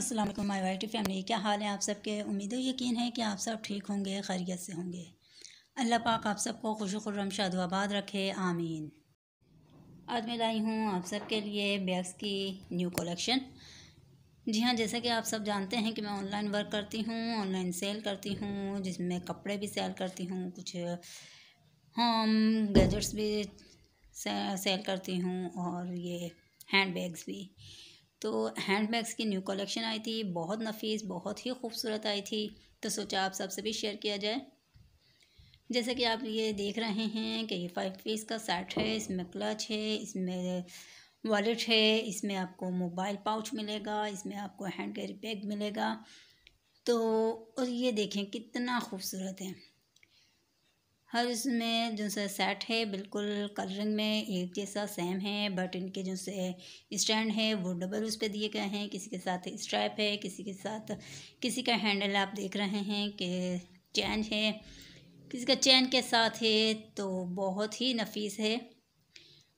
अस्सलाम वालेकुम my whitey family क्या हाल है आप सबके उम्मीद और यकीन है कि आप सब ठीक होंगे खैरियत से होंगे अल्लाह पाक आप सबको खुश खुर्रम शादोआबाद रखे आमीन आज मैं लाई हूँ आप सबके लिए बैग्स की न्यू कलेक्शन जी हाँ जैसा कि आप सब जानते हैं कि मैं ऑनलाइन वर्क करती हूँ ऑनलाइन सेल करती हूँ जिसमें कपड़े भी सेल करती हूँ कुछ होम गैजेट्स भी सेल करती हूँ और ये हैंड बैग्स भी तो हैंड बैग्स की न्यू कलेक्शन आई थी बहुत नफीस बहुत ही खूबसूरत आई थी तो सोचा आप सबसे भी शेयर किया जाए जैसे कि आप ये देख रहे हैं कि ये फाइव पीस का सेट है इसमें क्लच है इसमें वॉलेट है इसमें आपको मोबाइल पाउच मिलेगा इसमें आपको हैंड कैरी बैग मिलेगा तो और ये देखें कितना खूबसूरत है हर इसमें जो से सेट है बिल्कुल कलरिंग में एक जैसा सेम है बट इनके जो से स्टैंड है वो डबल उस पर दिए गए हैं किसी के साथ स्ट्रैप है किसी के साथ किसी का हैंडल आप देख रहे हैं कि चैन है किसी का चैन के साथ है तो बहुत ही नफीस है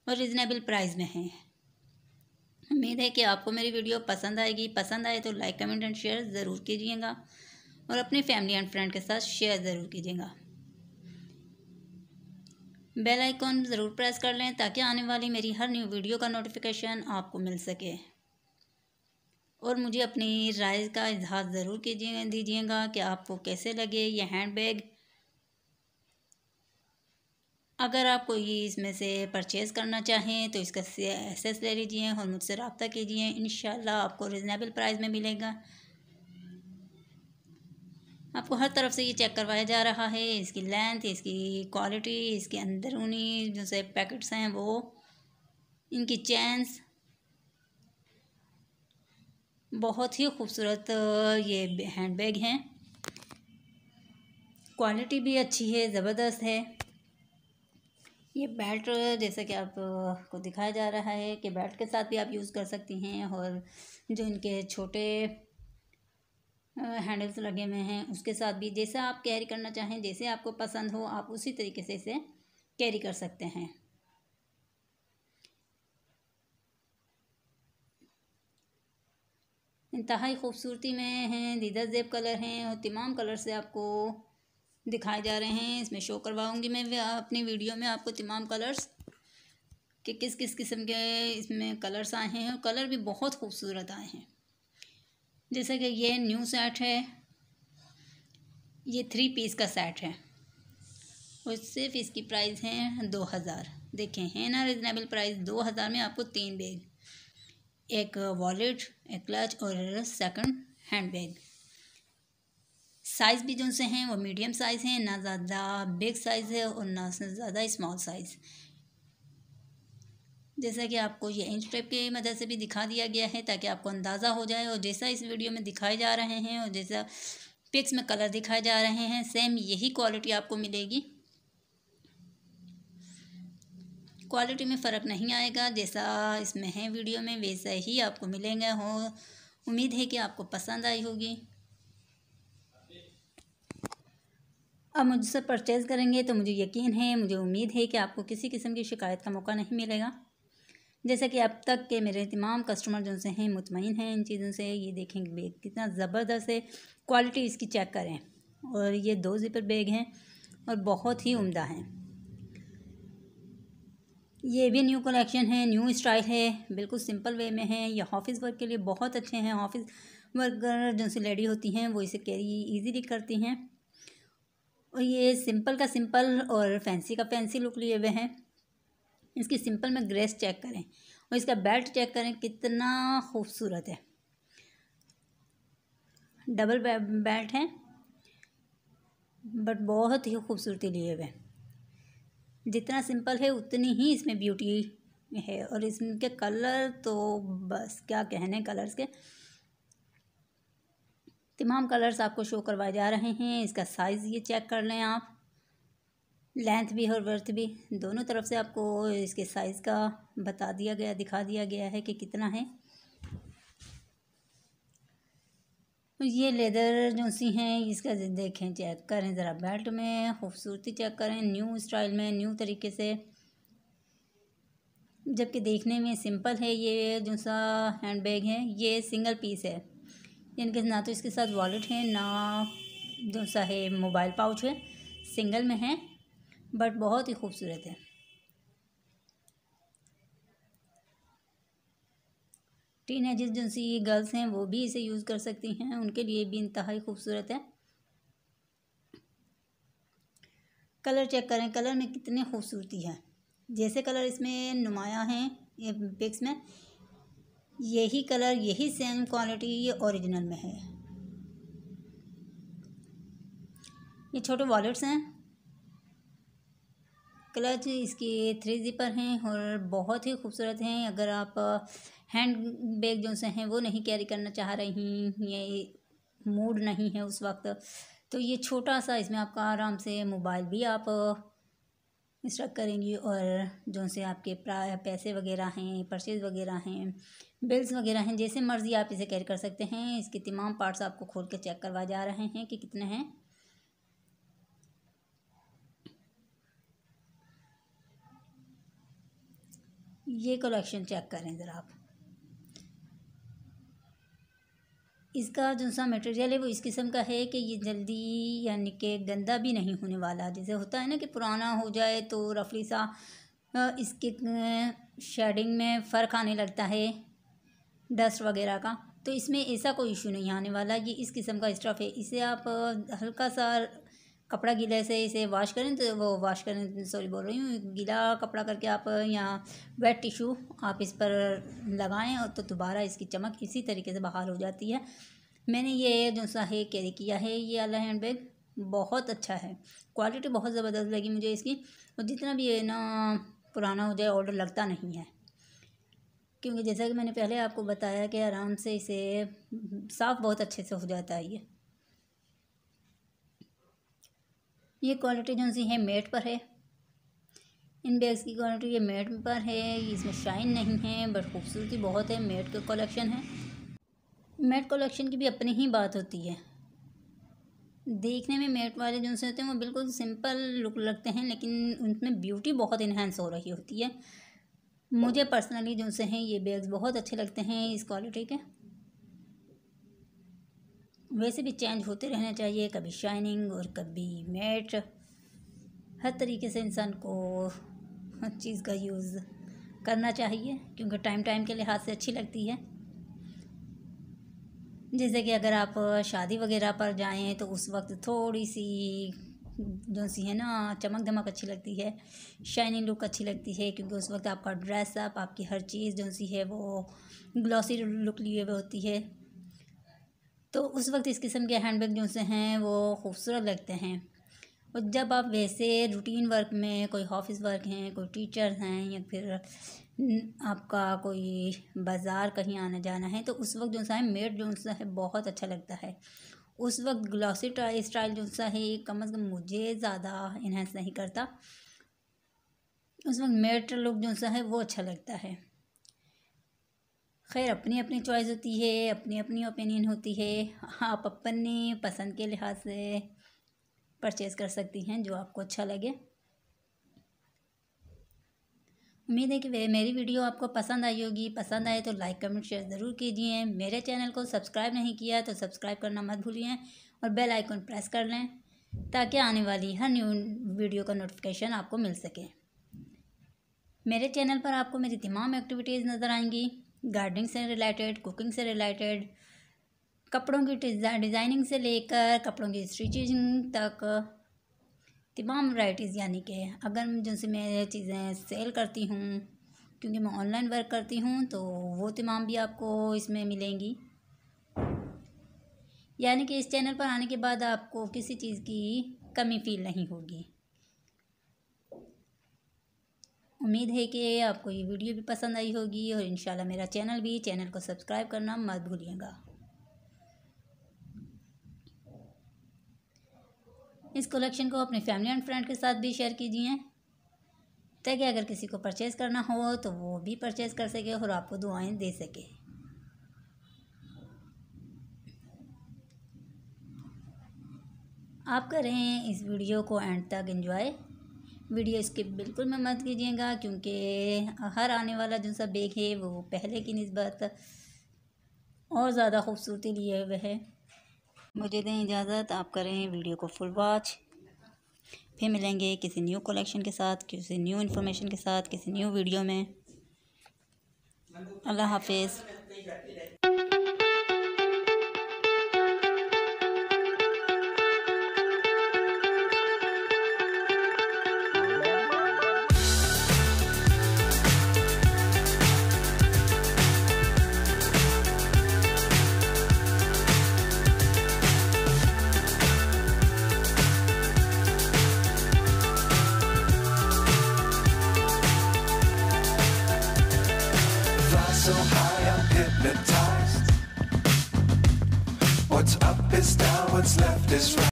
और रिजनेबल प्राइस में है उम्मीद है कि आपको मेरी वीडियो पसंद आएगी पसंद आए तो लाइक कमेंट एंड शेयर ज़रूर कीजिएगा और अपनी फैमिली एंड फ्रेंड के साथ शेयर ज़रूर कीजिएगा बेल आइकॉन ज़रूर प्रेस कर लें ताकि आने वाली मेरी हर न्यू वीडियो का नोटिफिकेशन आपको मिल सके और मुझे अपनी राय का इजहार ज़रूर कीजिए दीजिएगा कि आपको कैसे लगे ये हैंड बैग अगर आप कोई इसमें से परचेज़ करना चाहें तो इसका एसेस ले लीजिए और मुझसे रबता कीजिए इन आपको रिजनेबल प्राइस में मिलेगा आपको हर तरफ से ये चेक करवाया जा रहा है इसकी लेंथ इसकी क्वालिटी इसके अंदरूनी जो से पैकेट्स हैं वो इनकी चैंस बहुत ही खूबसूरत ये हैंड बैग हैं क्वालिटी भी अच्छी है ज़बरदस्त है ये बेल्ट जैसा कि आपको दिखाया जा रहा है कि बेल्ट के साथ भी आप यूज़ कर सकती हैं और जो इनके छोटे हैंडल्स लगे हुए हैं उसके साथ भी जैसा आप कैरी करना चाहें जैसे आपको पसंद हो आप उसी तरीके से इसे कैरी कर सकते हैं इंतहाई खूबसूरती में हैं दीदा जेब कलर हैं और तमाम कलर से आपको दिखाए जा रहे हैं इसमें शो करवाऊंगी मैं अपनी वीडियो में आपको तमाम कलर्स कि किस किस किस्म के इसमें कलर्स आए हैं और कलर भी बहुत खूबसूरत आए हैं जैसे कि ये न्यू सेट है ये थ्री पीस का सेट है और सिर्फ इसकी प्राइस है दो हज़ार देखें है ना रिजनेबल प्राइस दो हज़ार में आपको तीन बैग एक वॉलेट एक क्लच और सेकंड हैंड बैग साइज़ भी जो से हैं वो मीडियम साइज़ हैं ना ज़्यादा बिग साइज़ है और ना ज़्यादा स्मॉल साइज़ जैसा कि आपको ये इंच टेप की मदद से भी दिखा दिया गया है ताकि आपको अंदाज़ा हो जाए और जैसा इस वीडियो में दिखाए जा रहे हैं और जैसा पिक्स में कलर दिखाए जा रहे हैं सेम यही क्वालिटी आपको मिलेगी क्वालिटी में फ़र्क नहीं आएगा जैसा इसमें है वीडियो में वैसा ही आपको मिलेंगे हो उम्मीद है कि आपको पसंद आई होगी अब मुझसे परचेज़ करेंगे तो मुझे यकीन है मुझे उम्मीद है कि आपको किसी किस्म की शिकायत का मौका नहीं मिलेगा जैसे कि अब तक के मेरे तमाम कस्टमर जो से हैं मुतमिन हैं इन चीज़ों से ये देखें बैग कितना ज़बरदस्त है क्वालिटी इसकी चेक करें और ये दो ज़िपर बैग हैं और बहुत ही उम्दा हैं ये भी न्यू कलेक्शन है न्यू स्टाइल है बिल्कुल सिंपल वे में है ये ऑफिस वर्क के लिए बहुत अच्छे हैं ऑफिस वर्कर जो से लेडी होती हैं वो इसे कैरी ईजीली करती हैं और ये सिंपल का सिंपल और फैंसी का फैंसी लुक लिए हुए हैं इसकी सिंपल में ग्रेस चेक करें और इसका बेल्ट चेक करें कितना खूबसूरत है डबल बेल्ट है बट बहुत ही खूबसूरती लिए हुए जितना सिंपल है उतनी ही इसमें ब्यूटी है और इसके कलर तो बस क्या कहने कलर्स के तमाम कलर्स आपको शो करवाए जा रहे हैं इसका साइज़ ये चेक कर लें आप लेंथ भी और वर्थ भी दोनों तरफ से आपको इसके साइज़ का बता दिया गया दिखा दिया गया है कि कितना है ये लेदर जो सी हैं इसका देखें चेक करें ज़रा बेल्ट में खूबसूरती चेक करें न्यू स्टाइल में न्यू तरीके से जबकि देखने में सिंपल है ये जो सा हैंड बैग है ये सिंगल पीस है यानी कि ना तो इसके साथ वॉलेट है ना जो सा है मोबाइल पाउच है सिंगल में है बट बहुत ही खूबसूरत है टीन एजिस जिनसी गर्ल्स हैं वो भी इसे यूज़ कर सकती हैं उनके लिए भी इंतहाई खूबसूरत है कलर चेक करें कलर में कितनी खूबसूरती है जैसे कलर इसमें नुमाया हैं पिक्स में यही कलर यही सेम क्वालिटी ये ओरिजिनल में है ये छोटे वॉलेट्स हैं क्लच इसके थ्री ज़िपर हैं और बहुत ही खूबसूरत हैं अगर आप हैंड बैग जो से हैं वो नहीं कैरी करना चाह रही ये मूड नहीं है उस वक्त तो ये छोटा सा इसमें आपका आराम से मोबाइल भी आप इंस्ट्रक करेंगी और जो से आपके पैसे वगैरह हैं परचेज़ वगैरह हैं बिल्स वगैरह हैं जैसे मर्ज़ी आप इसे कैरी कर सकते हैं इसके तमाम पार्ट्स आपको खोल के चेक करवा जा रहे हैं कि कितने हैं ये कलेक्शन चेक करें ज़रा आप इसका जो सा मटेरियल है वो इस किस्म का है कि ये जल्दी यानी कि गंदा भी नहीं होने वाला जैसे होता है ना कि पुराना हो जाए तो रफली सा इसके शेडिंग में फ़र्क आने लगता है डस्ट वगैरह का तो इसमें ऐसा कोई इशू नहीं आने वाला ये इस किस्म का स्टफ़ है इसे आप हल्का सा कपड़ा गीला से इसे वाश करें तो वो वॉश करें सॉरी बोल रही हूँ गीला कपड़ा करके आप यहाँ वेट टिशू आप इस पर लगाएं और तो दोबारा इसकी चमक इसी तरीके से बाहर हो जाती है मैंने ये जो सा है कैरी किया है ये वाला हैंड बैग बहुत अच्छा है क्वालिटी बहुत ज़बरदस्त लगी मुझे इसकी और जितना भी है ना पुराना हो जाए ऑर्डर लगता नहीं है क्योंकि जैसा कि मैंने पहले आपको बताया कि आराम से इसे साफ़ बहुत अच्छे से हो जाता है ये ये क्वालिटी जो सी है मेट पर है इन बैग्स की क्वालिटी ये मेट पर है इसमें शाइन नहीं है बट खूबसूरती बहुत है मेट का कलेक्शन है मेट कलेक्शन की भी अपनी ही बात होती है देखने में मेट वाले जो होते हैं वो बिल्कुल सिंपल लुक लगते हैं लेकिन उनमें ब्यूटी बहुत इन्हेंस हो रही होती है मुझे पर्सनली जो हैं ये बैग्स बहुत अच्छे लगते हैं इस क्वालिटी के वैसे भी चेंज होते रहना चाहिए कभी शाइनिंग और कभी मैट हर तरीके से इंसान को हर चीज़ का यूज़ करना चाहिए क्योंकि टाइम टाइम के लिहाज से अच्छी लगती है जैसे कि अगर आप शादी वगैरह पर जाएं तो उस वक्त थोड़ी सी जो सी है ना चमक धमक अच्छी लगती है शाइनिंग लुक अच्छी लगती है क्योंकि उस वक्त आपका ड्रेसअप आपकी हर चीज़ जो सी है वो ग्लॉसी लुक लिए हुए होती है तो उस वक्त इस किस्म के हैंड बैग जो से हैं वो खूबसूरत लगते हैं और जब आप वैसे रूटीन वर्क में कोई ऑफिस वर्क हैं कोई टीचर हैं या फिर आपका कोई बाज़ार कहीं आना जाना है तो उस वक्त जो सा है मेड जो सा है बहुत अच्छा लगता है उस वक्त ग्लॉसी स्टाइल जो सा है कम अज़ कम मुझे ज़्यादा इन्हेंस नहीं करता उस वक्त मेड लुक जो सा है वो अच्छा लगता है खैर अपनी अपनी चॉइस होती है अपनी अपनी ओपिनियन होती है आप अपने पसंद के लिहाज से परचेज़ कर सकती हैं जो आपको अच्छा लगे उम्मीद है कि मेरी वीडियो आपको पसंद आई होगी पसंद आए तो लाइक कमेंट शेयर ज़रूर कीजिए मेरे चैनल को सब्सक्राइब नहीं किया तो सब्सक्राइब करना मत भूलिए और बेल आइकन प्रेस कर लें ताकि आने वाली हर न्यू वीडियो का नोटिफिकेशन आपको मिल सके मेरे चैनल पर आपको मेरी तमाम एक्टिविटीज़ नज़र आएंगी गार्डनिंग से रिलेटेड कुकिंग से रिलेटेड कपड़ों की डिज़ाइनिंग से लेकर कपड़ों की स्टिचिंग तक तमाम वाइटीज़ यानी कि अगर जिनसे मैं चीज़ें सेल करती हूँ क्योंकि मैं ऑनलाइन वर्क करती हूँ तो वो तमाम भी आपको इसमें मिलेंगी यानी कि इस चैनल पर आने के बाद आपको किसी चीज़ की कमी फील नहीं होगी उम्मीद है कि आपको ये वीडियो भी पसंद आई होगी और इन मेरा चैनल भी चैनल को सब्सक्राइब करना मत भूलिएगा इस कलेक्शन को अपने फैमिली एंड फ्रेंड के साथ भी शेयर कीजिए ताकि अगर किसी को परचेज़ करना हो तो वो भी परचेज़ कर सके और आपको दुआएं दे सके आप करें इस वीडियो को एंड तक एंजॉय वीडियो स्किप बिल्कुल में मत कीजिएगा क्योंकि हर आने वाला जो सा बेग है वो पहले की नस्बत और ज़्यादा खूबसूरती लिए हुए है मुझे दें इजाज़त आप करें वीडियो को फुल वॉच फिर मिलेंगे किसी न्यू कलेक्शन के साथ किसी न्यू इन्फॉर्मेशन के साथ किसी न्यू वीडियो में अल्लाह हाफिज़ is right.